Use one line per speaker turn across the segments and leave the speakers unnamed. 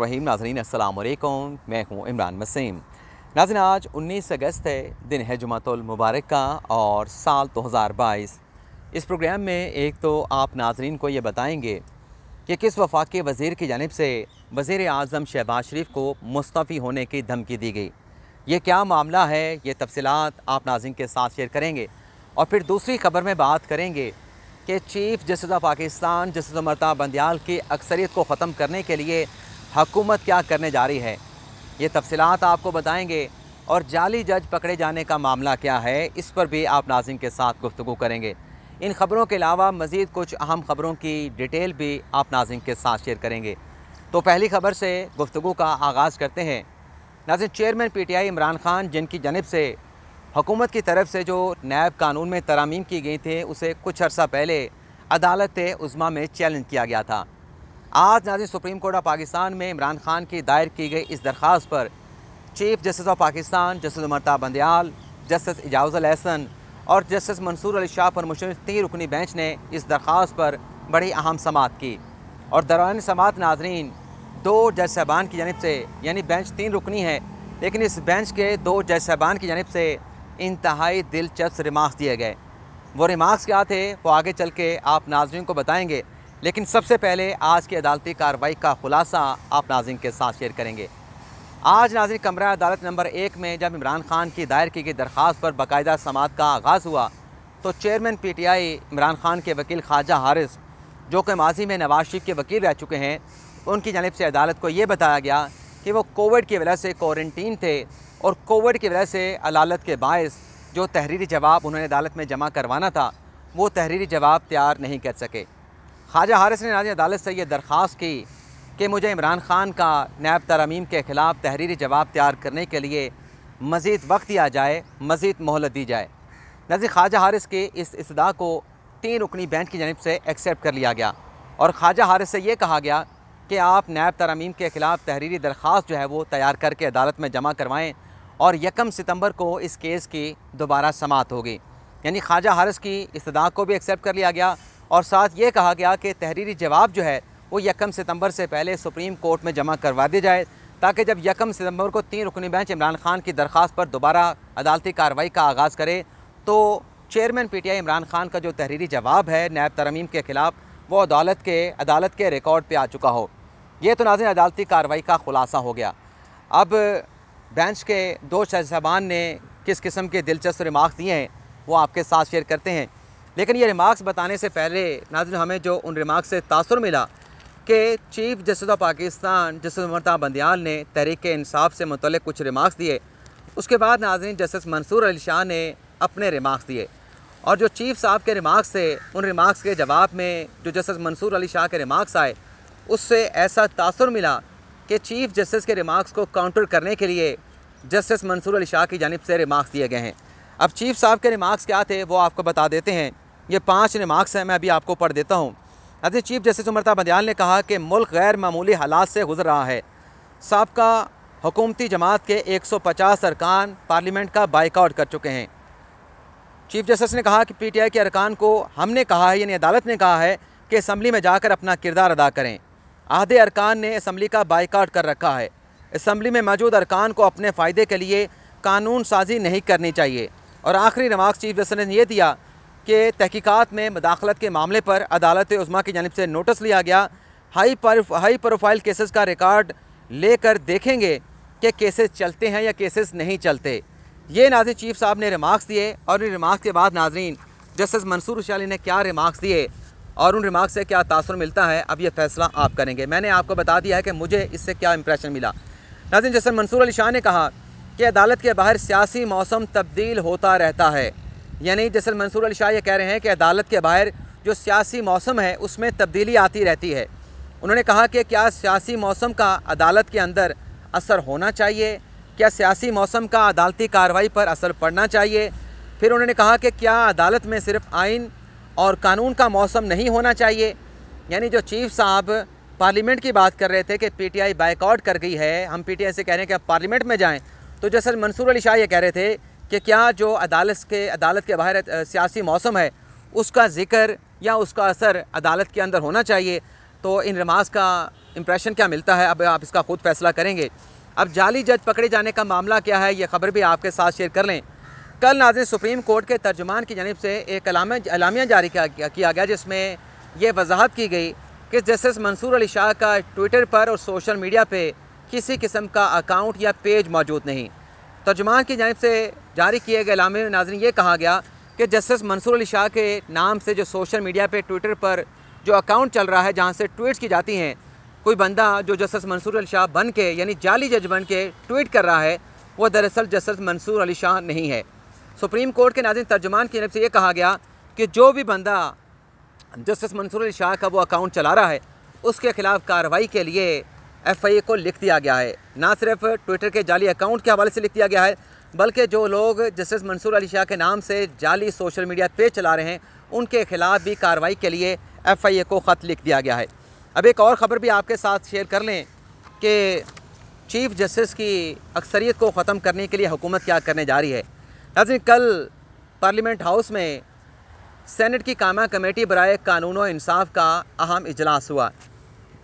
रहीम नाजरीन असलकुम मैं हूँ इमरान मसीम नाजिन आज 19 अगस्त है दिन है जुमातुल मुबारक का और साल 2022 इस प्रोग्राम में एक तो आप नाजरीन को ये बताएंगे कि किस वफाक के वज़ीर की जानब से वज़ी अजम शहबाज शरीफ को मुस्तफ़ी होने की धमकी दी गई ये क्या मामला है ये तफसलत आप नाजिन के साथ शेयर करेंगे और फिर दूसरी खबर में बात करेंगे कि chief justice of Pakistan justice मरता बंदयाल की अक्सरीत को ख़त्म करने के लिए हकूमत क्या करने जा रही है ये तफसलत आपको बताएँगे और जाली जज पकड़े जाने का मामला क्या है इस पर भी आप नाजिम के साथ गुफ्तु करेंगे इन ख़बरों के अलावा मज़ीद कुछ अहम ख़बरों की डिटेल भी आप नाजिम के साथ शेयर करेंगे तो पहली खबर से गुफ्तु का आगाज़ करते हैं नाजिम chairman P T I Imran Khan जिनकी जानब से हुकूमत की तरफ से जो नैब कानून में तरामीम की गई थी उसे कुछ अर्सा पहले अदालत उज़मा में चैलेंज किया गया था आज नाजी सुप्रीम कोर्ट ऑफ पाकिस्तान में इमरान खान की दायर की गई इस दरख्वास्त पर chief justice of Pakistan justice उमरता Bandial justice अल एहसन और जस्टिस मंसूर अली शाह पर मुशन तीन रुकनी बेंच ने इस दरख्वास पर बड़ी अहम समात की और दरान समात नाजरीन दो जज साहबान की जानब से यानी बेंच तीन रुकनी है लेकिन इस बेंच के दो जज साहबान की जानब से इंतहाई दिलचस्प रिमार्क्स दिए गए वो रिमार्क्स क्या थे वो आगे चल के आप नाजरन को बताएँगे लेकिन सबसे पहले आज की अदालती कार्रवाई का खुलासा आप नाजिन के साथ शेयर करेंगे आज नाजिन कमरा अदालत नंबर एक में जब इमरान खान की दायर की गई दरख्वास्त पर बाकायदा समात का आगाज़ हुआ तो chairman P T I Imran Khan के वकील ख्वाजा हारिस जो कि माजी में नवाज शरीफ के वकील रह चुके हैं उनकी जानब से अदालत को ये बताया गया कि वो कोविड की वजह से क्वारंटीन थे और कोविड की वजह से अदालत के बायस जो तहरीरी जवाब उन्होंने अदालत में जमा करवाना था वो तहरीरी जवाब तैयार नहीं कर सके ख्वाजा हारिस ने नाजी अदालत से ये दरख्वास्त की कि मुझे इमरान ख़ान का नैब तरमीम के ख़िलाफ़ तहरीरी जवाब तैयार करने के लिए मज़ीद वक्त दिया जाए मज़ीद मोहलत दी जाए नजी ख्वाजा हारिस के इस इसदा को तीन रुकनी बेंच की जानब से एक्सेप्ट कर लिया गया और ख्वाजा हारिस से ये कहा गया कि आप नैब तरमीम के ख़िलाफ़ तहरीरी दरख्वास्त जो है वो तैयार करके अदालत में जमा करवाएँ और यकम सितम्बर को इस केस की दोबारा समात होगी यानी ख्वाजा हारिस की इस्तदा को भी एक्सेप्ट कर लिया गया और साथ ये कहा गया कि तहरीरी जवाब जो है वो यकम सितंबर से पहले सुप्रीम कोर्ट में जमा करवा दिया जाए ताकि जब यकम सितंबर को तीन रुकनी बेंच इमरान खान की दरख्वास्त पर दोबारा अदालती कार्रवाई का आगाज़ करे तो chairman P T I Imran Khan का जो तहरीरी जवाब है नायब तरमीम के ख़िलाफ़ वो अदालत के अदालत के रिकॉर्ड पर आ चुका हो ये तो नाजिन अदालती कार्रवाई का खुलासा हो गया अब बेंच के दो शहजबान ने किस किस्म के दिलचस्प रिमार्क दिए हैं वो आपके साथ शेयर करते हैं लेकिन ये रिमार्क्स बताने से पहले नाजिन हमें जो उन रिमार्क्स से तासर मिला कि chief justice of Pakistan justice मरता बंदयाल ने तहरीक इंसाफ से मुतल कुछ रिमार्क्स दिए उसके बाद नाजन जस्टिस मंसूर अली शाह ने अपने रिमार्क्स दिए और जो चीफ साहब के रिमार्क्स थे उन रिमार्क्स के जवाब में जो जस्टिस मंसूर अली शाह के रिमार्क्स आए उससे ऐसा तासर मिला कि चीफ जस्टिस के रिमार्क्स को काउंटर करने के लिए जस्टिस मंसूर अली शाह की जानब से रिमार्क्स दिए गए हैं अब चीफ साहब के रिमार्क्स क्या थे वो आपको बता देते हैं ये पाँच रिमार्क्स हैं मैं अभी आपको पढ़ देता हूँ अजय चीफ जस्टिस उमरता बदयाल ने कहा कि मुल्क गैर मामूली हालात से गुजर रहा है सबका हुकूमती जमात के 150 अरकान पार्लियामेंट का बाइकआउट कर चुके हैं चीफ जस्टिस ने कहा कि पीटीआई के अरकान को हमने कहा है यानी अदालत ने कहा है कि असम्बली में जाकर अपना किरदार अदा करें आधे अरकान ने इसम्बली का बाइकआउट कर रखा है इसम्बली में मौजूद अरकान को अपने फ़ायदे के लिए कानून साजी नहीं करनी चाहिए और आखिरी रिमार्क चीफ जस्टिस ने यह दिया के तहकीक़ात में मदाखलत के मामले पर अदालत उज़मा की जानब से नोटिस लिया गया हाई पर हाई प्रोफाइल केसेस का रिकॉर्ड लेकर देखेंगे कि केसेस चलते हैं या केसेस नहीं चलते ये नाजिर चीफ साहब ने रिमार्क्स दिए और इन रिमार्क्स के बाद नाजरीन जस्टिस मंसूर उशाली ने क्या रिमार्क्स दिए और उन रिमार्क से क्या तासर मिलता है अब यह फ़ैसला आप करेंगे मैंने आपको बता दिया है कि मुझे इससे क्या इंप्रेशन मिला नाजिन जस्टिस मंसूर अली शाह ने कहा कि अदालत के बाहर सियासी मौसम तब्दील होता रहता है यानी जैसल मंसूर अली शाह ये कह रहे हैं कि अदालत के बाहर जो सियासी मौसम है उसमें तब्दीली आती रहती है उन्होंने कहा कि क्या सियासी मौसम का अदालत के अंदर असर होना चाहिए क्या सियासी मौसम का अदालती कार्रवाई पर असर पड़ना चाहिए फिर उन्होंने कहा कि क्या अदालत में सिर्फ आइन और कानून का मौसम नहीं होना चाहिए यानी जो चीफ साहब पार्लियामेंट की बात कर रहे थे कि पीटीआई बाइकआउट कर गई है हम पीटीआई से कह रहे हैं कि आप पार्लियामेंट में जाएं तो जैसे मंसूर अली शाह ये कह रहे थे कि क्या जो अदालत के अदालत के बाहर सियासी मौसम है उसका ज़िक्र या उसका असर अदालत के अंदर होना चाहिए तो इन रमाज का इम्प्रेशन क्या मिलता है अब आप इसका ख़ुद फैसला करेंगे अब जाली जज पकड़े जाने का मामला क्या है ये खबर भी आपके साथ शेयर कर लें कल नाज़िर सुप्रीम कोर्ट के तर्जुमान की जानब से एक अलामिया जारी किया गया जिसमें यह वजाहत की गई कि जस्टिस मंसूर अली शाह का ट्विटर पर और सोशल मीडिया पर किसी किस्म का अकाउंट या पेज मौजूद नहीं तर्जुमान की जानब से जारी किए गए इलामे में नाजन ये कहा गया कि जस्टिस मंसूर अली शाह के नाम से जो सोशल मीडिया पर ट्विटर पर जो अकाउंट चल रहा है जहाँ से ट्वीट की जाती हैं कोई बंदा जो जस्टिस मंसूर अली शाह बन के यानी जाली जज बन के ट्वीट कर रहा है वह दरअसल जस्टिस मंसूर अली शाह नहीं है सुप्रीम कोर्ट के नाजिन तर्जुमान की जानब से ये कहा गया कि जो भी बंदा जस्टिस मंसूर अली शाह का वो अकाउंट चला रहा है उसके खिलाफ कार्रवाई के लिए एफआईए को लिख दिया गया है ना सिर्फ ट्विटर के जाली अकाउंट के हवाले से लिख दिया गया है बल्कि जो लोग जस्टिस मंसूर अली शाह के नाम से जाली सोशल मीडिया पेज चला रहे हैं उनके खिलाफ भी कार्रवाई के लिए एफआईए को ख़त लिख दिया गया है अब एक और ख़बर भी आपके साथ शेयर कर लें कि चीफ जस्टिस की अक्सरीत को ख़त्म करने के लिए हुकूमत क्या करने जा रही है नाजिन कल पार्लियामेंट हाउस में सेनेट की कामा कमेटी बरए कानून इंसाफ का अहम इजलास हुआ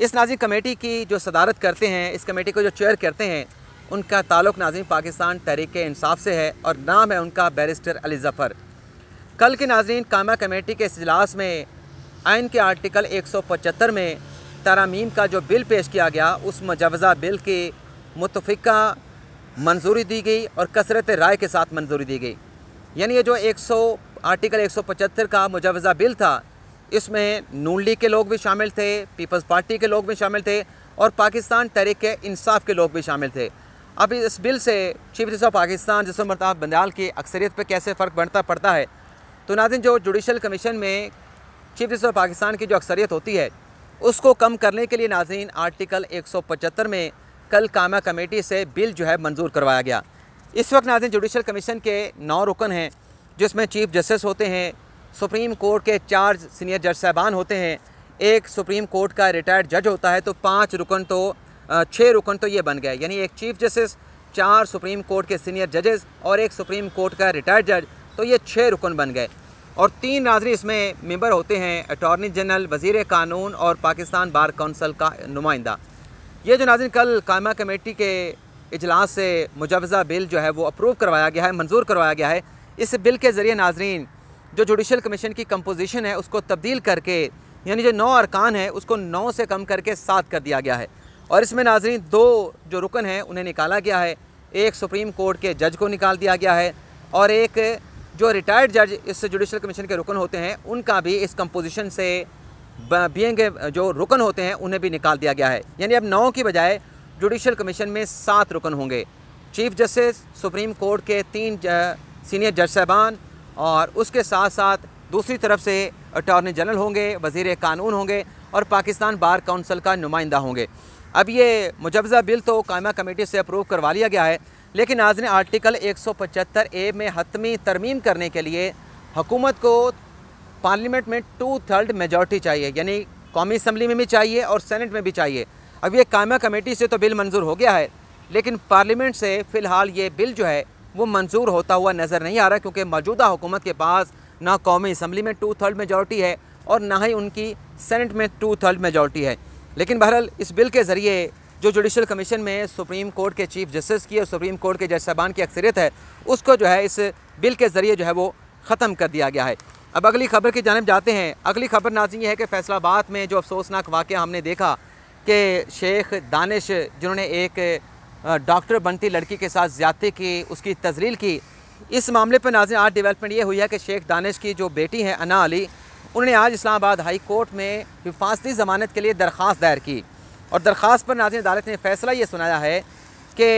इस नाजिम कमेटी की जो सदारत करते हैं इस कमेटी को जो चेयर करते हैं उनका ताल्लुक नाजिम पाकिस्तान तहरीक इंसाफ से है और नाम है उनका बैरिस्टर अली ज़फ़र कल के नाजरन कामा कमेटी के अजलास में आयन के आर्टिकल पचहत्तर में तरामीम का जो बिल पेश किया गया उस मुजवज़ा बिल की मुतफ़ा मंजूरी दी गई और कसरत राय के साथ मंजूरी दी गई यानी ये जो 100 आर्टिकल 175 का मुजवज़ा बिल था इसमें नून लीग के लोग भी शामिल थे पीपल्स पार्टी के लोग भी शामिल थे और पाकिस्तान तहरीक इंसाफ के लोग भी शामिल थे अब इस बिल से चीफ जस्टिस ऑफ पाकिस्तान जसम मरताब बंदयाल की अक्सरियत पर कैसे फ़र्क बढ़ता पड़ता है तो नाजिन जो जुडिशल कमीशन में चीफ जस्टिस ऑफ पाकिस्तान की जो अक्सरियत होती है उसको कम करने के लिए नाजीन आर्टिकल पचहत्तर में कल कामा कमेटी से बिल जो है मंजूर करवाया गया इस वक्त नाजिन जुडिशल कमीशन के नौ रुकन हैं जिसमें चीफ जस्टिस होते हैं सुप्रीम कोर्ट के चार सीनियर जज साहबान होते हैं एक सुप्रीम कोर्ट का रिटायर्ड जज होता है तो पाँच रुकन तो छः रुकन तो ये बन गए यानी एक चीफ जस्टिस चार सुप्रीम कोर्ट के सीनियर जजेस और एक सुप्रीम कोर्ट का रिटायर्ड जज तो ये छः रुकन बन गए और तीन नाजरी इसमें मेंबर होते हैं अटॉर्नी जनरल वजीर कानून और पाकिस्तान बार कौंसल का नुमाइंदा ये जो नाजरी कल कायमा कमेटी के इजलास से मुजवज़ा बिल जो है वो अप्रूव करवाया गया है मंजूर करवाया गया है इस बिल के ज़रिए नाजरीन जो जुडिशल कमीशन की कंपोजिशन है उसको तब्दील करके यानी जो नौ अरकान है उसको नौ से कम करके सात कर दिया गया है और इसमें नाजरीन दो जो रुकन हैं उन्हें निकाला गया है एक सुप्रीम कोर्ट के जज को निकाल दिया गया है और एक जो रिटायर्ड जज इस जुडिशल कमीशन के रुकन होते हैं उनका भी इस कंपोजिशन से बींग जो रुकन होते हैं उन्हें भी निकाल दिया गया है यानी अब नौ की बजाय जुडिशल कमीशन में सात रुकन होंगे चीफ जस्टिस सुप्रीम कोर्ट के तीन सीनियर जज साहबान और उसके साथ साथ दूसरी तरफ से अटॉर्नी जनरल होंगे वजीर कानून होंगे और पाकिस्तान बार काउंसिल का नुमाइंदा होंगे अब ये मुजवज़ा बिल तो कायमा कमेटी से अप्रूव करवा लिया गया है लेकिन आज ने आर्टिकल 175 ए में हतमी तरमीम करने के लिए हुकूमत को पार्लियामेंट में टू थर्ड मेजॉरिटी चाहिए यानी कौमी असम्बली में भी चाहिए और सेनेट में भी चाहिए अब ये कायमा कमेटी से तो बिल मंजूर हो गया है लेकिन पार्लियामेंट से फ़िलहाल ये बिल जो है वो मंजूर होता हुआ नज़र नहीं आ रहा क्योंकि मौजूदा हुकूमत के पास ना कौमी इसम्बली में टू थर्ड मेजॉरिटी है और ना ही उनकी सेनेट में टू थर्ड मेजॉरिटी है लेकिन बहरहाल इस बिल के ज़रिए जो जुडिशल कमीशन में सुप्रीम कोर्ट के चीफ जस्टिस की और सुप्रीम कोर्ट के जज साहबान की अक्सरियत है उसको जो है इस बिल के ज़रिए जो है वो ख़त्म कर दिया गया है अब अगली खबर की जानब जाते हैं अगली खबर नाजी ये है कि फैसलाबाद में जो अफसोसनाक वाक़ हमने देखा कि शेख दानिश जिन्होंने एक डॉक्टर बनती लड़की के साथ ज़्यादा की उसकी तजलील की इस मामले पर नाजिन आज डेवलपमेंट ये हुई है कि शेख दानिश की जो बेटी हैं अना अली उन्होंने आज इस्लामाबाद हाई कोर्ट में हिफाजती ज़मानत के लिए दरख्वास्त दायर की और दरख्वास्त पर नाजिन अदालत ने फैसला ये सुनाया है कि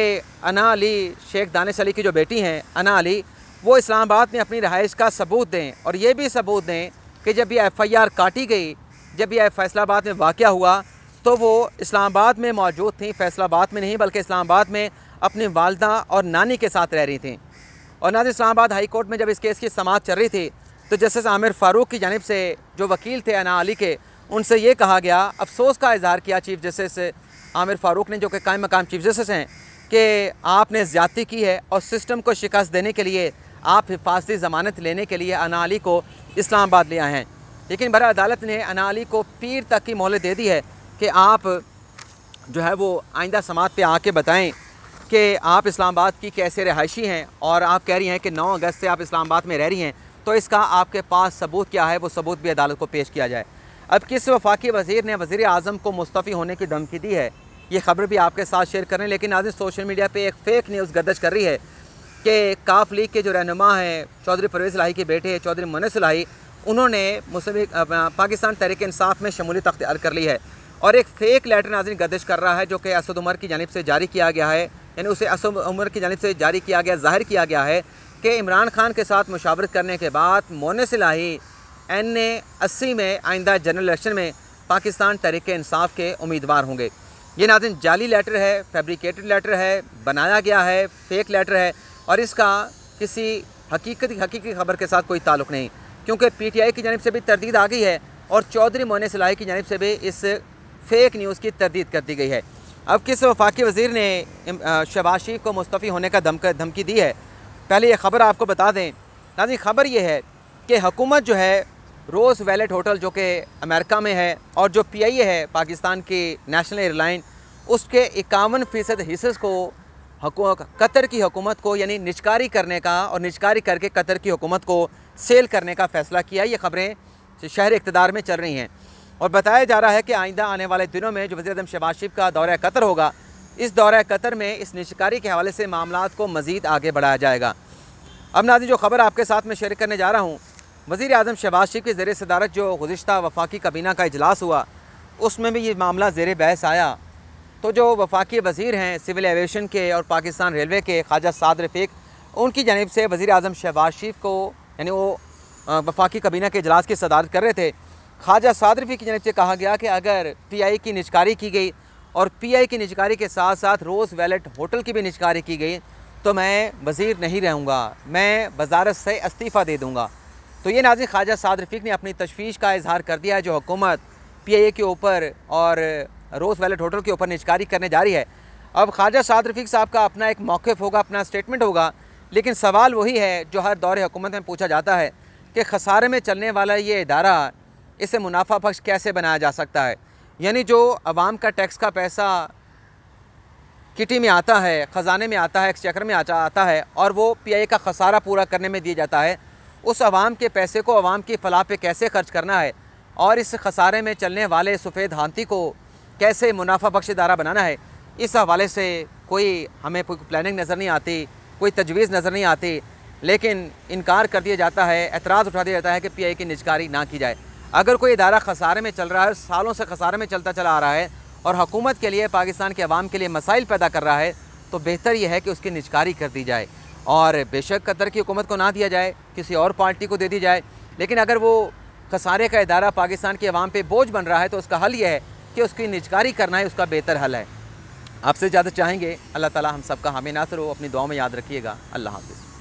अना अली शेख दानिश अली की जो बेटी हैं अना अली वो इस्लामाबाद में अपनी रहाइश का सबूत दें और ये भी सबूत दें कि जब यह एफ़ आई आर काटी गई जब यह फैसलाबाद में वाक़ हुआ तो वो इस्लामाबाद में मौजूद थी फैसलाबाद में नहीं बल्कि इस्लामाबाद में अपनी वालदा और नानी के साथ रह रही थी और नाज इस्लामाबाद हाई कोर्ट में जब इस केस की समात चल रही थी तो जस्टिस आमिर फ़ारूक की जानब से जो वकील थे अना अली के उनसे ये कहा गया अफसोस का इजहार किया चीफ जस्टिस आमिर फ़ारूक ने जो कि कायम मकाम चीफ जस्टिस हैं कि आपने ज़्यादती की है और सिस्टम को शिकस्त देने के लिए आप हिफाजती ज़मानत लेने के लिए अना अली को इस्लामाबाद लिया है लेकिन बड़ा अदालत ने अना अली को पीर तक की मोहलत दे दी है कि आप जो है वो आइंदा समात पे आके बताएं कि आप इस्लामाबाद की कैसे रहायशी हैं और आप कह रही हैं कि 9 अगस्त से आप इस्लामाबाद में रह रही हैं तो इसका आपके पास सबूत क्या है वो सबूत भी अदालत को पेश किया जाए अब किस वफाकी वजीर ने वज़ी अजम को मुस्तफ़ी होने की धमकी दी है ये खबर भी आपके साथ शेयर करें लेकिन आज सोशल मीडिया पर एक फ़ेक न्यूज़ गर्दश कर रही है कि काफ लीग के जो रहनुमा हैं चौधरी परवेज़ लाही के बेटे हैं चौधरी मुनस लाही उन्होंने मुस्लिम पाकिस्तान तहरीक इंसाफ में शमूलियत अख्तियार कर ली है और एक फेक लेटर नाजन गर्दिश कर रहा है जो कि असद उमर की जानब से जारी किया गया है यानी उसे असद उमर की जानब से जारी किया गया जाहिर किया गया है कि इमरान खान के साथ मुशावरत करने के बाद मोनस सिलाही एन ए अस्सी में आइंदा जनरल इलेक्शन में पाकिस्तान तहरीक इंसाफ के उम्मीदवार होंगे ये नाजिन जाली लेटर है फेब्रिकेटेड लेटर है बनाया गया है फेक लेटर है और इसका किसी हकीकत हकीकी खबर के साथ कोई ताल्लुक नहीं क्योंकि पी टी आई की जानब से भी तरदीद आ गई है और चौधरी मोने सलाही की जानब से भी इस फेक न्यूज़ की तरदीद कर दी गई है अब किस वफाकी वजीर ने शहबाज शरीफ को मुस्तफ़ी होने का धमकी दी है पहले ये ख़बर आपको बता दें नाजी खबर यह है कि हुकूमत जो है रोज़ वैलेट होटल जो कि अमेरिका में है और जो पी आई ए है पाकिस्तान की नेशनल एयरलाइन उसके इक्यावन फ़ीसद हिस्स को कतर की हुकूमत को यानी निचकारी करने का और निचकारी करके कतर की हुकूमत को सेल करने का फ़ैसला किया ये खबरें शहर इकतदार में चल रही हैं और बताया जा रहा है कि आइंदा आने वाले दिनों में जो अजम शहबाज शरीफ का दौरा कतर होगा इस दौरा कतर में इस निशकारी के हवाले से मामला को मज़ीद आगे बढ़ाया जाएगा अब नाजी जो खबर आपके साथ में शेयर करने जा रहा हूँ वज़ी अजम शहबाज शरीफ की ज़ेर सदारत जो गुज्त वफाकी कबीना का अजलास हुआ उसमें भी ये मामला ज़ेर बहस आया तो जो वफाकी वजीर हैं सिविल एवियशन के और पाकिस्तान रेलवे के ख्वाजा साद रफीक उनकी जानब से वज़ी अजम शहबाज शरीफ को यानी वो वफाकी कबीना के अजलास की सदारत कर रहे थे ख्वाजा सादरफी की जनब से कहा गया कि अगर पीआई की निजकारी की गई और पीआई की निजकारी के साथ साथ रोज़ वैलेट होटल की भी निजकारी की गई तो मैं वज़ीर नहीं रहूँगा मैं वजारत से इस्तीफ़ा दे दूँगा तो ये नाजिक ख्वाजा साद रफीक ने अपनी तशवीश का इजहार कर दिया है जो हुकूमत पी आई ए के ऊपर और रोज़ वैलेट होटल के ऊपर निजकारी करने जा रही है अब ख्वाजा साद रफीक साहब का अपना एक मौक़ होगा अपना स्टेटमेंट होगा लेकिन सवाल वही है जो हर दौर हुकूमत में पूछा जाता है कि खसारे में चलने वाला ये इदारा इसे मुनाफा बख्श कैसे बनाया जा सकता है यानी जो आवाम का टैक्स का पैसा किटी में आता है ख़जाने में आता है एक्सचेकर में आता आता है और वो पीआई का खसारा पूरा करने में दिया जाता है उस आवाम के पैसे को आवाम की फलाह पे कैसे खर्च करना है और इस खसारे में चलने वाले सफ़ेद हाथी को कैसे मुनाफा बख्श इदारा बनाना है इस हवाले से कोई हमें कोई प्लानिंग नज़र नहीं आती कोई तजवीज़ नज़र नहीं आती लेकिन इनकार कर दिया जाता है एतराज़ उठा दिया जाता है कि पी आई की निजकारी ना की जाए अगर कोई इदारा खसारे में चल रहा है सालों से खसारे में चलता चला आ रहा है और हकूमत के लिए पाकिस्तान के अवाम के लिए मसाइल पैदा कर रहा है तो बेहतर यह है कि उसकी निचकारी कर दी जाए और बेशक कतर की हुकूमत को ना दिया जाए किसी और पार्टी को दे दी जाए लेकिन अगर वो खसारे का इदारा पाकिस्तान के अवाम पर बोझ बन रहा है तो उसका हल यह है कि उसकी निचकारी करना है उसका बेहतर हल है आपसे ज़्यादा चाहेंगे अल्लाह ताला हम सबका हामी नासर हो अपनी दुआ में याद रखिएगा अल्लाह हाफिज़